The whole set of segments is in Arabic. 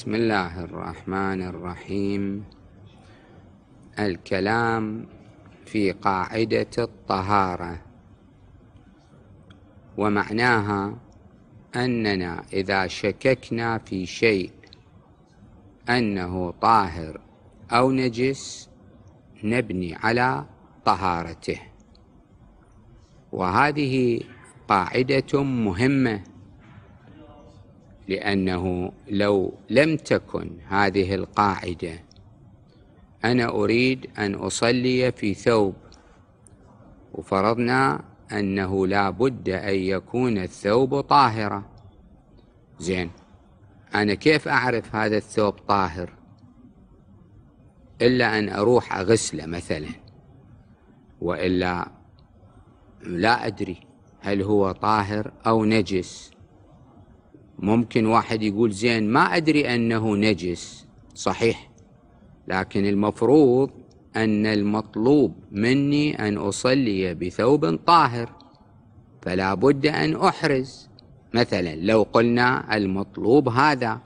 بسم الله الرحمن الرحيم الكلام في قاعدة الطهارة ومعناها أننا إذا شككنا في شيء أنه طاهر أو نجس نبني على طهارته وهذه قاعدة مهمة لأنه لو لم تكن هذه القاعدة أنا أريد أن أصلي في ثوب وفرضنا أنه لا بد أن يكون الثوب طاهرا زين أنا كيف أعرف هذا الثوب طاهر إلا أن أروح أغسله مثلا وإلا لا أدري هل هو طاهر أو نجس ممكن واحد يقول زين ما أدري أنه نجس صحيح لكن المفروض أن المطلوب مني أن أصلي بثوب طاهر فلا بد أن أحرز مثلا لو قلنا المطلوب هذا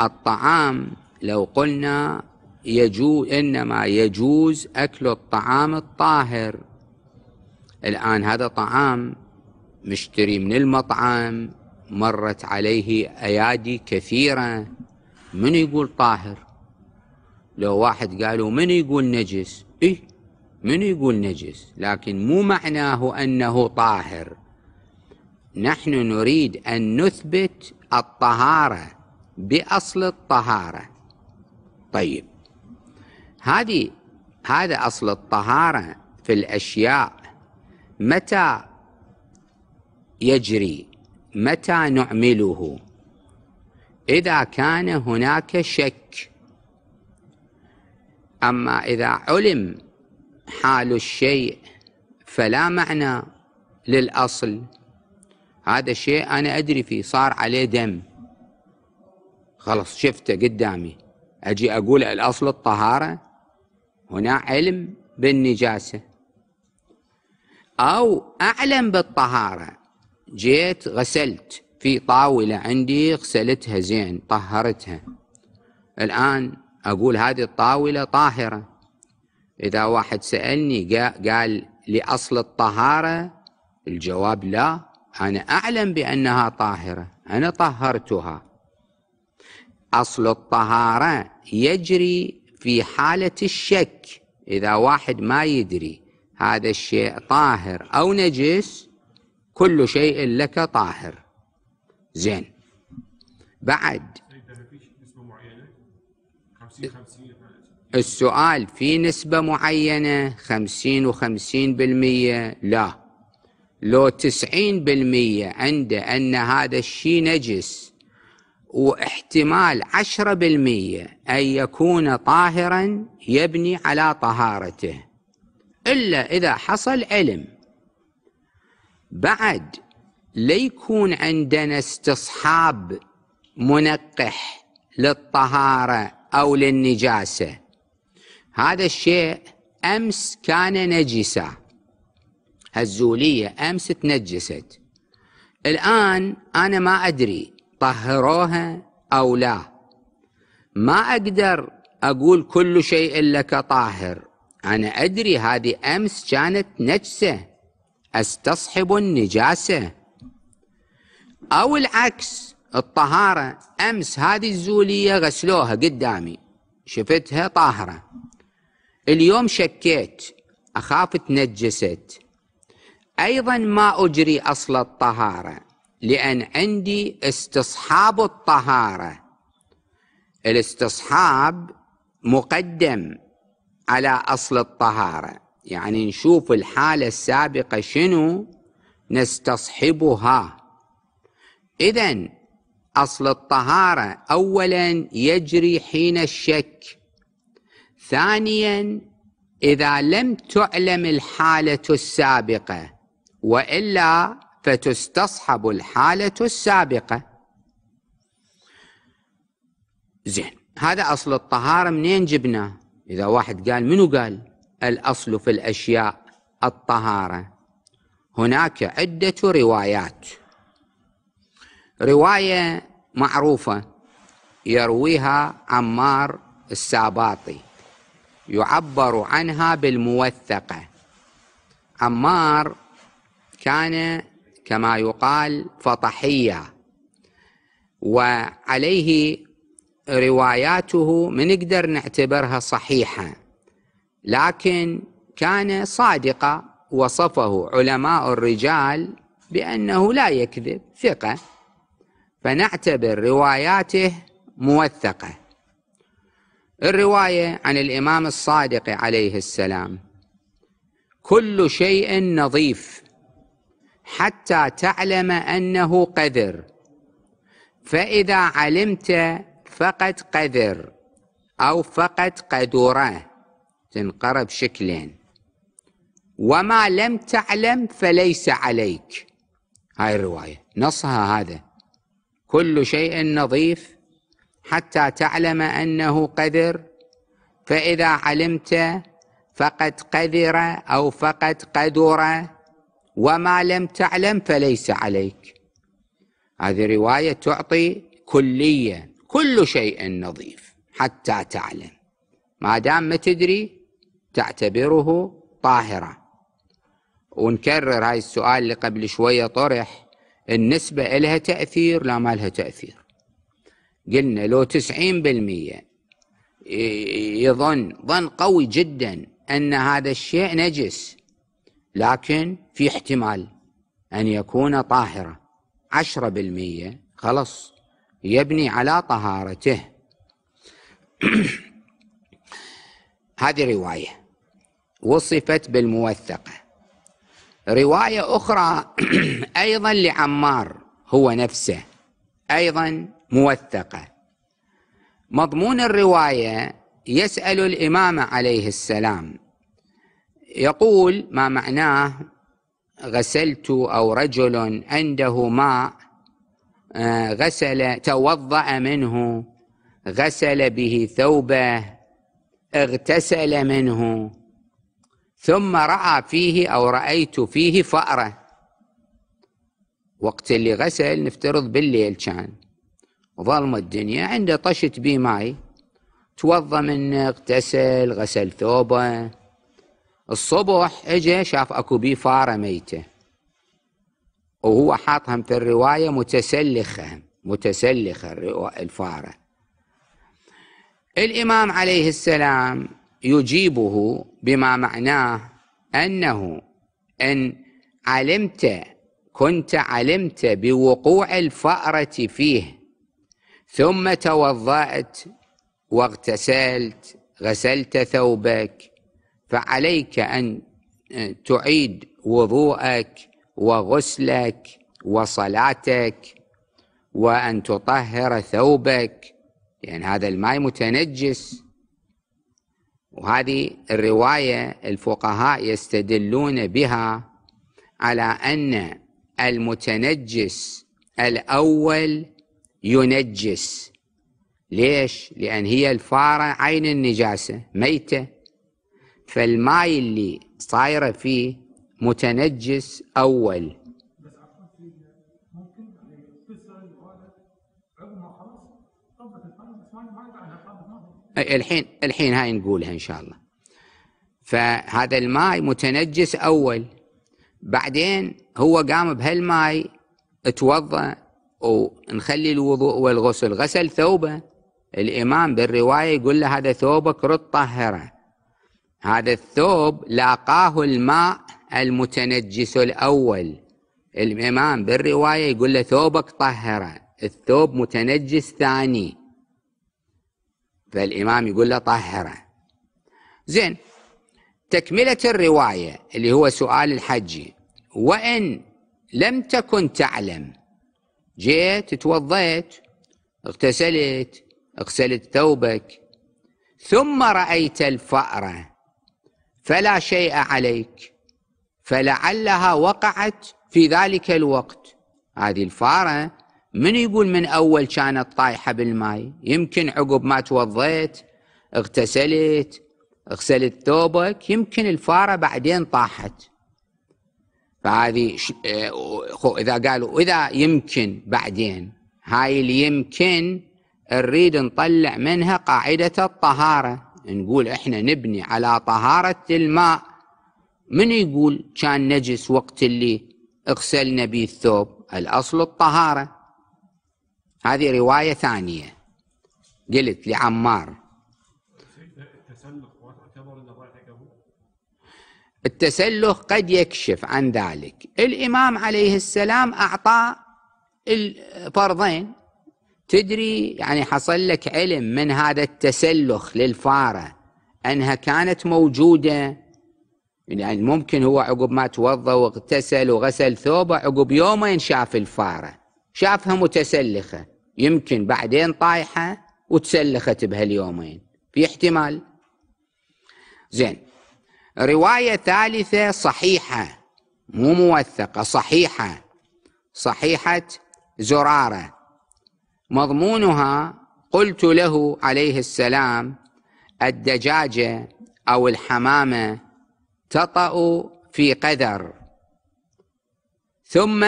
الطعام لو قلنا يجو إنما يجوز أكل الطعام الطاهر الآن هذا طعام مشتري من المطعم مرت عليه أيادي كثيرة من يقول طاهر لو واحد قالوا من يقول نجس إيه من يقول نجس لكن مو معناه أنه طاهر نحن نريد أن نثبت الطهارة بأصل الطهارة طيب هذه هذا أصل الطهارة في الأشياء متى يجري متى نعمله إذا كان هناك شك أما إذا علم حال الشيء فلا معنى للأصل هذا الشيء أنا أدري فيه صار عليه دم خلص شفته قدامي أجي أقول الأصل الطهارة هنا علم بالنجاسة أو أعلم بالطهارة جيت غسلت في طاولة عندي غسلتها زين طهرتها الآن أقول هذه الطاولة طاهرة إذا واحد سألني قال لأصل الطهارة الجواب لا أنا أعلم بأنها طاهرة أنا طهرتها أصل الطهارة يجري في حالة الشك إذا واحد ما يدري هذا الشيء طاهر أو نجس كل شيء لك طاهر زين بعد السؤال في نسبة معينة خمسين وخمسين بالمية لا لو تسعين بالمية عنده أن هذا الشيء نجس واحتمال عشرة بالمية أن يكون طاهرا يبني على طهارته إلا إذا حصل علم بعد ليكون عندنا استصحاب منقح للطهارة أو للنجاسة هذا الشيء أمس كان نجسا هالزولية أمس تنجست الآن أنا ما أدري طهروها أو لا ما أقدر أقول كل شيء لك طاهر أنا أدري هذه أمس كانت نجسة استصحب النجاسة أو العكس الطهارة أمس هذه الزولية غسلوها قدامي شفتها طاهرة اليوم شكيت أخاف تنجست أيضا ما أجري أصل الطهارة لأن عندي استصحاب الطهارة الاستصحاب مقدم على أصل الطهارة يعني نشوف الحالة السابقة شنو نستصحبها إذا أصل الطهارة أولا يجري حين الشك ثانيا إذا لم تعلم الحالة السابقة وإلا فتستصحب الحالة السابقة زين هذا أصل الطهارة منين جبناه إذا واحد قال منو قال الاصل في الاشياء الطهاره هناك عده روايات روايه معروفه يرويها عمار الساباطي يعبر عنها بالموثقه عمار كان كما يقال فطحيه وعليه رواياته من نقدر نعتبرها صحيحه لكن كان صادقا وصفه علماء الرجال بأنه لا يكذب ثقة فنعتبر رواياته موثقة الرواية عن الإمام الصادق عليه السلام كل شيء نظيف حتى تعلم أنه قذر فإذا علمت فقد قذر أو فقد قدره تنقرأ بشكلين وما لم تعلم فليس عليك هاي الرواية نصها هذا كل شيء نظيف حتى تعلم أنه قذر فإذا علمت فقد قذر أو فقد قدر وما لم تعلم فليس عليك هذه رواية تعطي كلية كل شيء نظيف حتى تعلم ما دام ما تدري تعتبره طاهرة ونكرر هاي السؤال اللي قبل شوية طرح النسبة إلها تأثير لا ما لها تأثير قلنا لو تسعين بالمية يظن ظن قوي جدا أن هذا الشيء نجس لكن في احتمال أن يكون طاهرة عشرة بالمية خلص يبني على طهارته هذه روايه وصفت بالموثقة رواية أخرى أيضا لعمار هو نفسه أيضا موثقة مضمون الرواية يسأل الإمام عليه السلام يقول ما معناه غسلت أو رجل عنده ماء آه، غسل توضأ منه غسل به ثوبه اغتسل منه ثم رأى فيه أو رأيت فيه فأرة وقت اللي غسل نفترض بالليل كان ظلمة الدنيا عنده طشت بيه ماي توضى منه اغتسل غسل ثوبه الصبح اجى شاف اكو بيه فارة ميتة وهو حاطهم في الرواية متسلخة متسلخة الفارة الإمام عليه السلام يجيبه بما معناه أنه إن علمت كنت علمت بوقوع الفأرة فيه ثم توضأت واغتسلت غسلت ثوبك فعليك أن آه، تعيد وضوءك وغسلك وصلاتك وأن تطهر ثوبك لأن يعني هذا الماء متنجس وهذه الرواية الفقهاء يستدلون بها على أن المتنجس الأول ينجس ليش؟ لأن هي الفارة عين النجاسة ميتة فالماء اللي صايرة فيه متنجس أول الحين الحين هاي نقولها ان شاء الله فهذا الماي متنجس اول بعدين هو قام بهالماي توضا ونخلي الوضوء والغسل غسل ثوبه الامام بالروايه يقول له هذا ثوبك رد طهره هذا الثوب لاقاه الماء المتنجس الاول الامام بالروايه يقول له ثوبك طهره الثوب متنجس ثاني فالإمام يقول له طهره زين تكملة الرواية اللي هو سؤال الحجي وإن لم تكن تعلم جيت توضيت اغتسلت اغسلت ثوبك ثم رأيت الفأرة فلا شيء عليك فلعلها وقعت في ذلك الوقت هذه الفاره من يقول من أول كانت طايحة بالماء يمكن عقب ما توضيت اغتسلت اغسلت ثوبك يمكن الفارة بعدين طاحت فهذه آه، إذا قالوا وإذا يمكن بعدين هاي اللي يمكن نريد نطلع منها قاعدة الطهارة نقول إحنا نبني على طهارة الماء من يقول كان نجس وقت اللي اغسلنا به الثوب الأصل الطهارة هذه رواية ثانية قلت لعمار التسلخ قد يكشف عن ذلك الإمام عليه السلام أعطى الفرضين تدري يعني حصل لك علم من هذا التسلخ للفارة أنها كانت موجودة يعني ممكن هو عقب ما توضى واغتسل وغسل ثوبه عقب يومين شاف الفارة شافها متسلخة يمكن بعدين طايحة وتسلخت بهاليومين في احتمال زين رواية ثالثة صحيحة مو موثقة صحيحة صحيحة زرارة مضمونها قلت له عليه السلام الدجاجة أو الحمامة تطأ في قذر ثم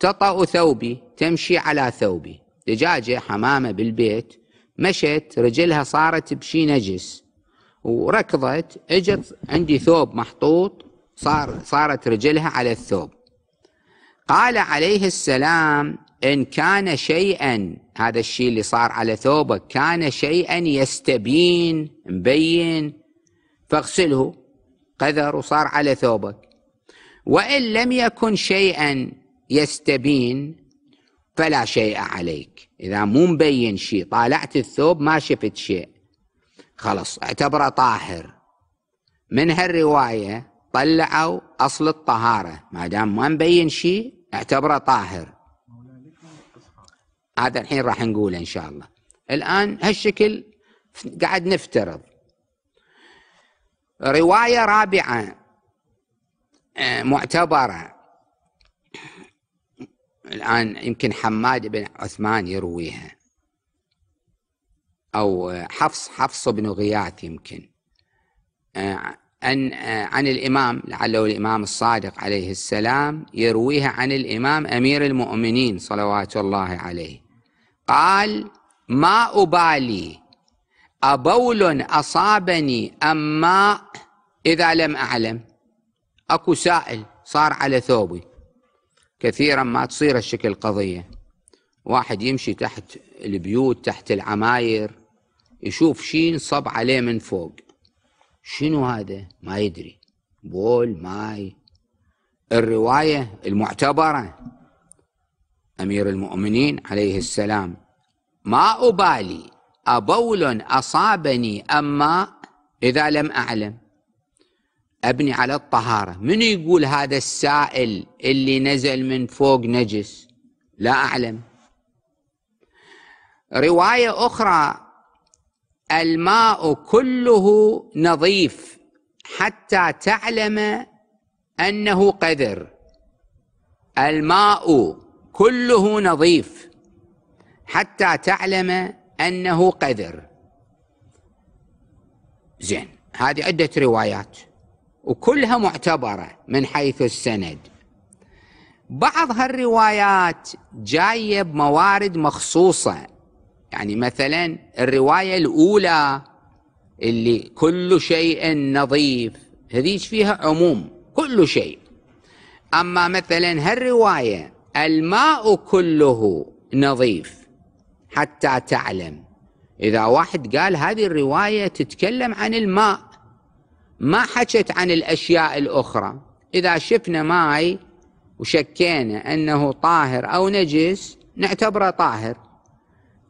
تطأ ثوبي تمشي على ثوبي دجاجة حمامة بالبيت مشت رجلها صارت بشي نجس وركضت اجت عندي ثوب محطوط صار صارت رجلها على الثوب قال عليه السلام إن كان شيئا هذا الشيء اللي صار على ثوبك كان شيئا يستبين مبين فاغسله قذر وصار على ثوبك وإن لم يكن شيئا يستبين فلا شيء عليك إذا مو مبين شيء طالعت الثوب ما شفت شيء خلص اعتبره طاهر من هالرواية طلعوا أصل الطهارة ما دام ما مبين شيء اعتبره طاهر هذا الحين راح نقوله إن شاء الله الآن هالشكل قاعد نفترض رواية رابعة آه، معتبرة الآن يمكن حماد بن عثمان يرويها أو حفص حفص بن غياث يمكن آه، أن آه، عن الإمام لعله الإمام الصادق عليه السلام يرويها عن الإمام أمير المؤمنين صلوات الله عليه قال ما أبالي أبول أصابني أم ماء إذا لم أعلم أكو سائل صار على ثوبي كثيرا ما تصير الشكل قضية واحد يمشي تحت البيوت تحت العماير يشوف شيء صب عليه من فوق شنو هذا ما يدري بول ماي الرواية المعتبرة أمير المؤمنين عليه السلام ما أبالي أبول أصابني أما إذا لم أعلم أبني على الطهارة من يقول هذا السائل اللي نزل من فوق نجس لا أعلم رواية أخرى الماء كله نظيف حتى تعلم أنه قذر الماء كله نظيف حتى تعلم أنه قذر زين هذه عدة روايات وكلها معتبرة من حيث السند بعض هالروايات جاية بموارد مخصوصة يعني مثلا الرواية الأولى اللي كل شيء نظيف هذيك فيها عموم كل شيء أما مثلا هالرواية الماء كله نظيف حتى تعلم إذا واحد قال هذه الرواية تتكلم عن الماء ما حكت عن الأشياء الأخرى إذا شفنا ماي وشكينا أنه طاهر أو نجس نعتبره طاهر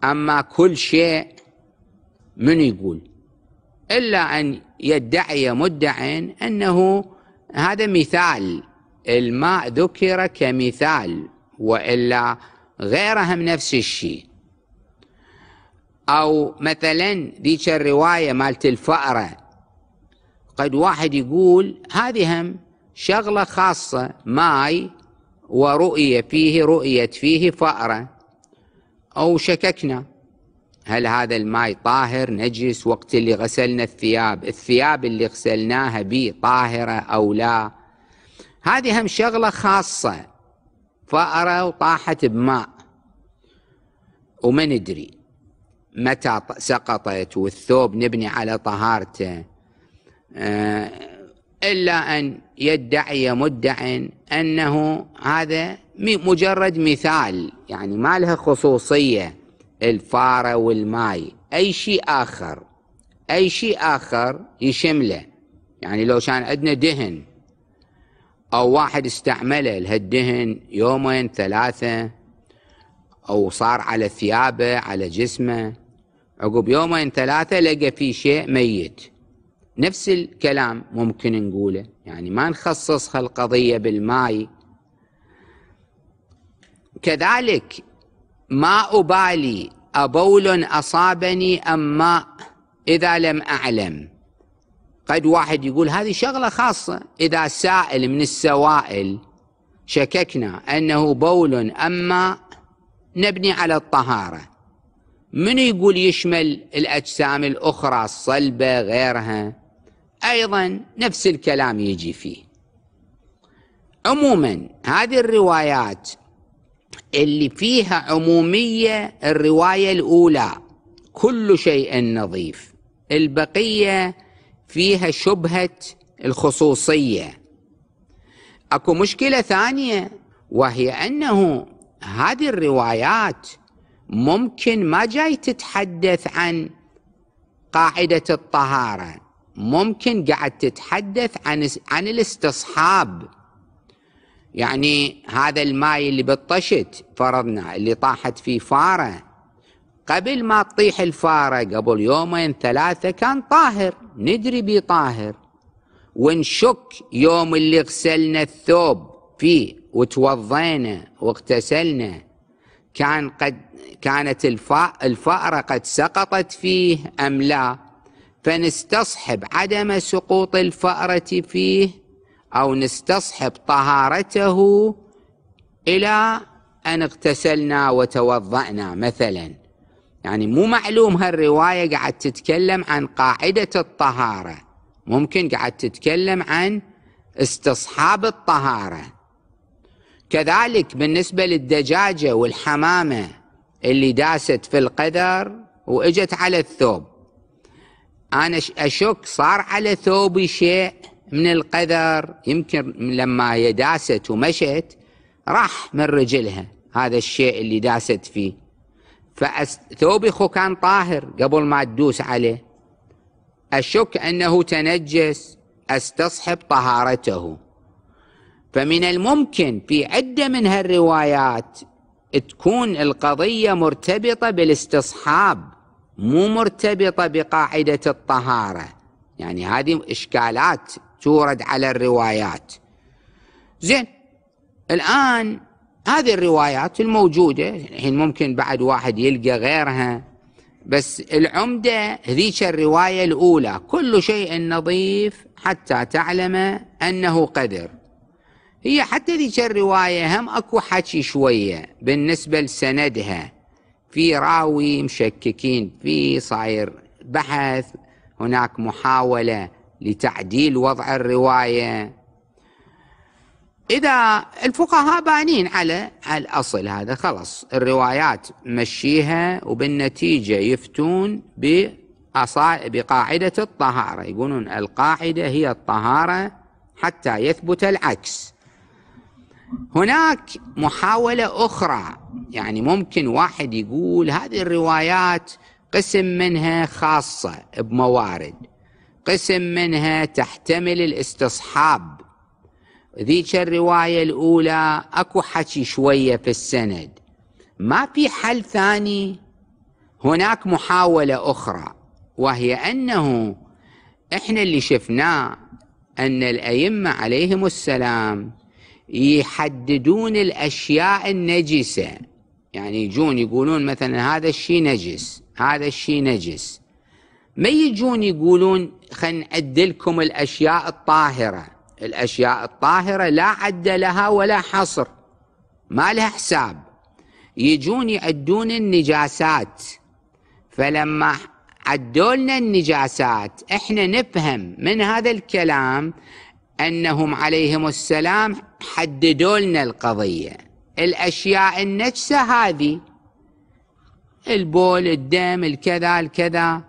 أما كل شيء من يقول إلا أن يدعي مدع أنه هذا مثال الماء ذكر كمثال وإلا غيرهم نفس الشيء أو مثلا ذيك الرواية مالت الفأرة قد واحد يقول هذه هم شغلة خاصة ماي ورؤية فيه رؤية فيه فأرة أو شككنا هل هذا الماي طاهر نجس وقت اللي غسلنا الثياب الثياب اللي غسلناها به طاهرة أو لا هذه هم شغلة خاصة فأرة وطاحت بماء وما ندري متى سقطت والثوب نبني على طهارته آه، إلا أن يدعي مدع أنه هذا مجرد مثال يعني ما لها خصوصية الفارة والماي أي شيء آخر أي شيء آخر يشمله يعني لو كان عندنا دهن أو واحد استعمله لهالدهن يومين ثلاثة أو صار على ثيابه على جسمه عقب يومين ثلاثة لقى في شيء ميت نفس الكلام ممكن نقوله يعني ما نخصص هالقضية بالماي كذلك ما أبالي أبول أصابني أم ماء إذا لم أعلم قد واحد يقول هذه شغلة خاصة إذا سائل من السوائل شككنا أنه بول أما نبني على الطهارة من يقول يشمل الأجسام الأخرى الصلبة غيرها أيضا نفس الكلام يجي فيه عموما هذه الروايات اللي فيها عمومية الرواية الأولى كل شيء نظيف البقية فيها شبهة الخصوصية اكو مشكلة ثانية وهي أنه هذه الروايات ممكن ما جاي تتحدث عن قاعدة الطهارة ممكن قاعد تتحدث عن عن الاستصحاب يعني هذا الماي اللي بطشت فرضنا اللي طاحت فيه فاره قبل ما تطيح الفاره قبل يومين ثلاثه كان طاهر ندري بيه طاهر ونشك يوم اللي غسلنا الثوب فيه وتوضينا واغتسلنا كان قد كانت الفأرة قد سقطت فيه أم لا فنستصحب عدم سقوط الفأرة فيه أو نستصحب طهارته إلى أن اغتسلنا وتوضأنا مثلا يعني مو معلوم هالرواية قاعد تتكلم عن قاعدة الطهارة ممكن قاعد تتكلم عن استصحاب الطهارة كذلك بالنسبة للدجاجة والحمامة اللي داست في القدر وإجت على الثوب أنا أشك صار على ثوبي شيء من القذر يمكن لما هي داست ومشت راح من رجلها هذا الشيء اللي داست فيه فثوبي أخو كان طاهر قبل ما تدوس عليه أشك أنه تنجس أستصحب طهارته فمن الممكن في عدة من هالروايات تكون القضية مرتبطة بالاستصحاب مو مرتبطة بقاعدة الطهارة يعني هذه إشكالات تورد على الروايات زين الآن هذه الروايات الموجودة الحين ممكن بعد واحد يلقى غيرها بس العمدة ذيك الرواية الأولى كل شيء نظيف حتى تعلم أنه قدر هي حتى ذيك الرواية هم أكو حكي شوية بالنسبة لسندها في راوي مشككين فيه صاير بحث هناك محاولة لتعديل وضع الرواية إذا الفقهاء بانين على الأصل هذا خلاص الروايات مشيها وبالنتيجة يفتون بقاعدة الطهارة يقولون القاعدة هي الطهارة حتى يثبت العكس هناك محاولة أخرى يعني ممكن واحد يقول هذه الروايات قسم منها خاصة بموارد قسم منها تحتمل الاستصحاب ذيك الرواية الأولى أكو حكي شوية في السند ما في حل ثاني هناك محاولة أخرى وهي أنه إحنا اللي شفناه أن الأئمة عليهم السلام يحددون الأشياء النجسة يعني يجون يقولون مثلا هذا الشيء نجس هذا الشيء نجس ما يجون يقولون خلينا نعدلكم الأشياء الطاهرة الأشياء الطاهرة لا عد لها ولا حصر ما لها حساب يجون يعدون النجاسات فلما عدوا لنا النجاسات احنا نفهم من هذا الكلام انهم عليهم السلام حددوا لنا القضية الأشياء النجسة هذه البول الدم الكذا الكذا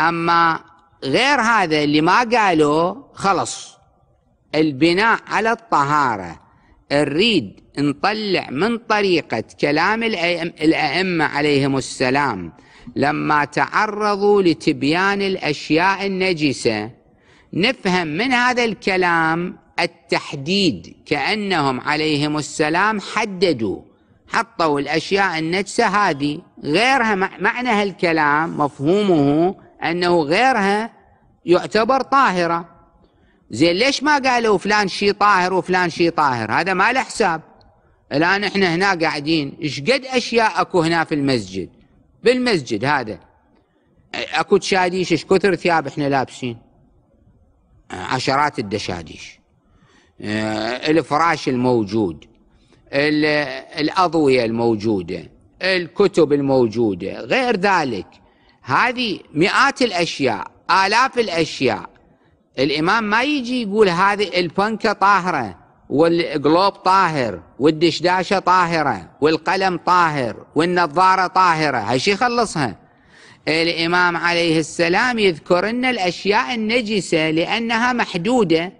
أما غير هذا اللي ما قالوا خلص البناء على الطهارة نريد نطلع من طريقة كلام الأئمة عليهم السلام لما تعرضوا لتبيان الأشياء النجسة نفهم من هذا الكلام التحديد كأنهم عليهم السلام حددوا حطوا الأشياء النجسة هذه غيرها معنى هالكلام مفهومه أنه غيرها يعتبر طاهرة زين ليش ما قالوا فلان شي طاهر وفلان شي طاهر هذا ما له حساب الآن احنا هنا قاعدين ايش قد أشياء أكو هنا في المسجد بالمسجد هذا أكو تشاديش ايش كثر ثياب احنا لابسين عشرات الدشاديش آه، الفراش الموجود الأضوية الموجودة الكتب الموجودة غير ذلك هذه مئات الأشياء آلاف الأشياء الإمام ما يجي يقول هذه البنكة طاهرة والقلوب طاهر والدشداشة طاهرة والقلم طاهر والنظارة طاهرة هالشي يخلصها الإمام عليه السلام يذكر لنا الأشياء النجسة لأنها محدودة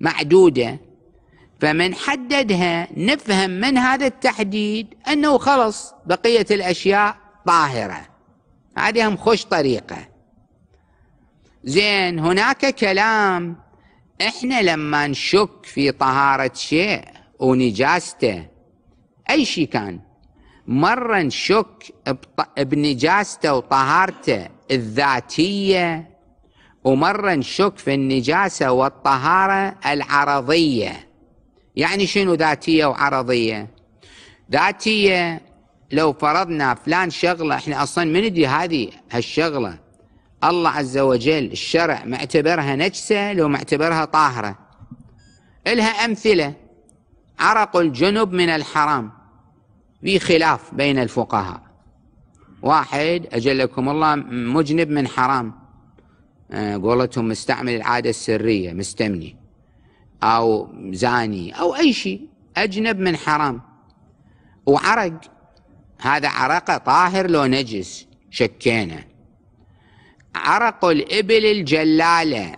معدودة فمن حددها نفهم من هذا التحديد أنه خلص بقية الأشياء طاهرة هذه هم خوش طريقة زين هناك كلام احنا لما نشك في طهارة شيء ونجاسته أي شيء كان مرة نشك بنجاسته وطهارته الذاتية ومرة نشك في النجاسة والطهارة العرضية يعني شنو ذاتية وعرضية ذاتية لو فرضنا فلان شغلة احنا اصلا من ندري هذه هالشغلة الله عز وجل الشرع معتبرها نجسة لو معتبرها طاهرة إلها أمثلة عرق الجنب من الحرام في خلاف بين الفقهاء واحد أجلكم الله مجنب من حرام آه، قولتهم مستعمل العادة السرية مستمني أو زاني أو أي شيء أجنب من حرام وعرق هذا عرقه طاهر لو نجس شكينا عرق الإبل الجلالة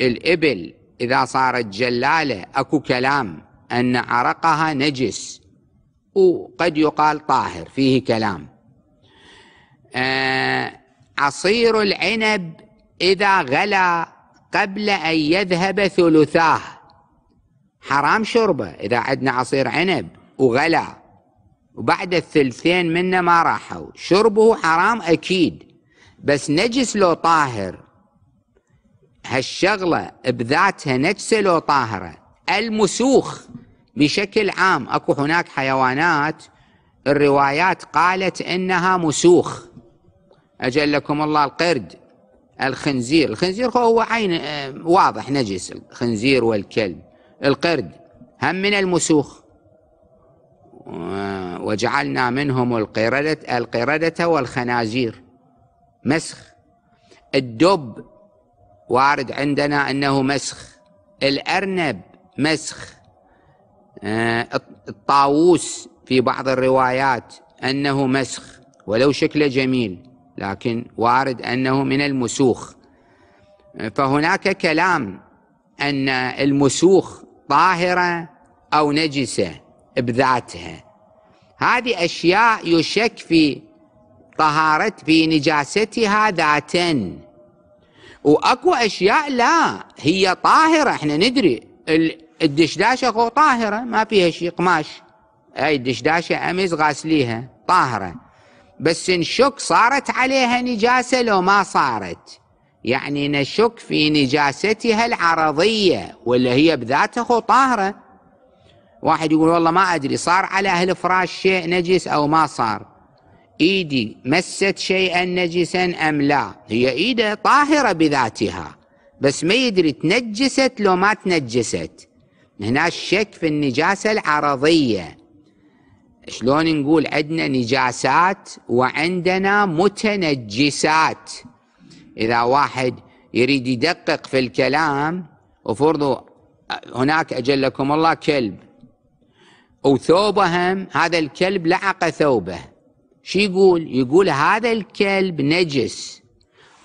الإبل إذا صارت جلالة أكو كلام أن عرقها نجس وقد يقال طاهر فيه كلام آه، عصير العنب إذا غلا قبل أن يذهب ثلثاه حرام شربه إذا عندنا عصير عنب وغلا وبعد الثلثين منه ما راحوا شربه حرام أكيد بس نجس لو طاهر هالشغلة بذاتها نجسة لو طاهرة المسوخ بشكل عام أكو هناك حيوانات الروايات قالت إنها مسوخ أجلكم الله القرد الخنزير الخنزير هو عين آه، واضح نجس الخنزير والكلب القرد هم من المسوخ وجعلنا منهم القردة القردة والخنازير مسخ الدب وارد عندنا انه مسخ الارنب مسخ آه، الطاووس في بعض الروايات انه مسخ ولو شكله جميل لكن وارد أنه من المسوخ فهناك كلام أن المسوخ طاهرة أو نجسة بذاتها هذه أشياء يشك في طهارة في نجاستها ذاتا وأكو أشياء لا هي طاهرة احنا ندري الدشداشة طاهرة ما فيها شيء قماش هاي الدشداشة أمس غاسليها طاهرة بس نشك صارت عليها نجاسة لو ما صارت يعني نشك في نجاستها العرضية ولا هي خو طاهرة واحد يقول والله ما أدري صار على أهل فراش شيء نجس أو ما صار إيدي مست شيئا نجسا أم لا هي إيده طاهرة بذاتها بس ما يدري تنجست لو ما تنجست هنا الشك في النجاسة العرضية شلون نقول عندنا نجاسات وعندنا متنجسات إذا واحد يريد يدقق في الكلام وفرضوا هناك أجلكم الله كلب وثوبهم هم هذا الكلب لعق ثوبه شو يقول يقول هذا الكلب نجس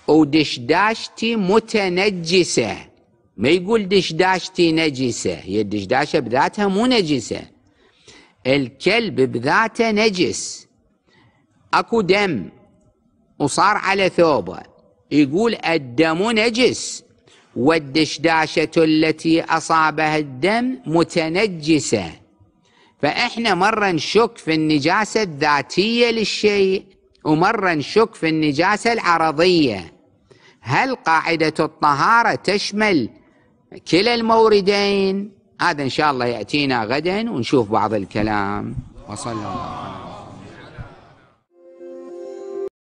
ودشداشتي متنجسة ما يقول دشداشتي نجسة هي الدشداشة بذاتها مو نجسة الكلب بذاته نجس اكو دم وصار على ثوبه يقول الدم نجس والدشداشة التي أصابها الدم متنجسة فإحنا مرة نشك في النجاسة الذاتية للشيء ومرة نشك في النجاسة العرضية هل قاعدة الطهارة تشمل كلا الموردين هذا إن شاء الله يأتينا غدا ونشوف بعض الكلام وصلى الله عليه وسلم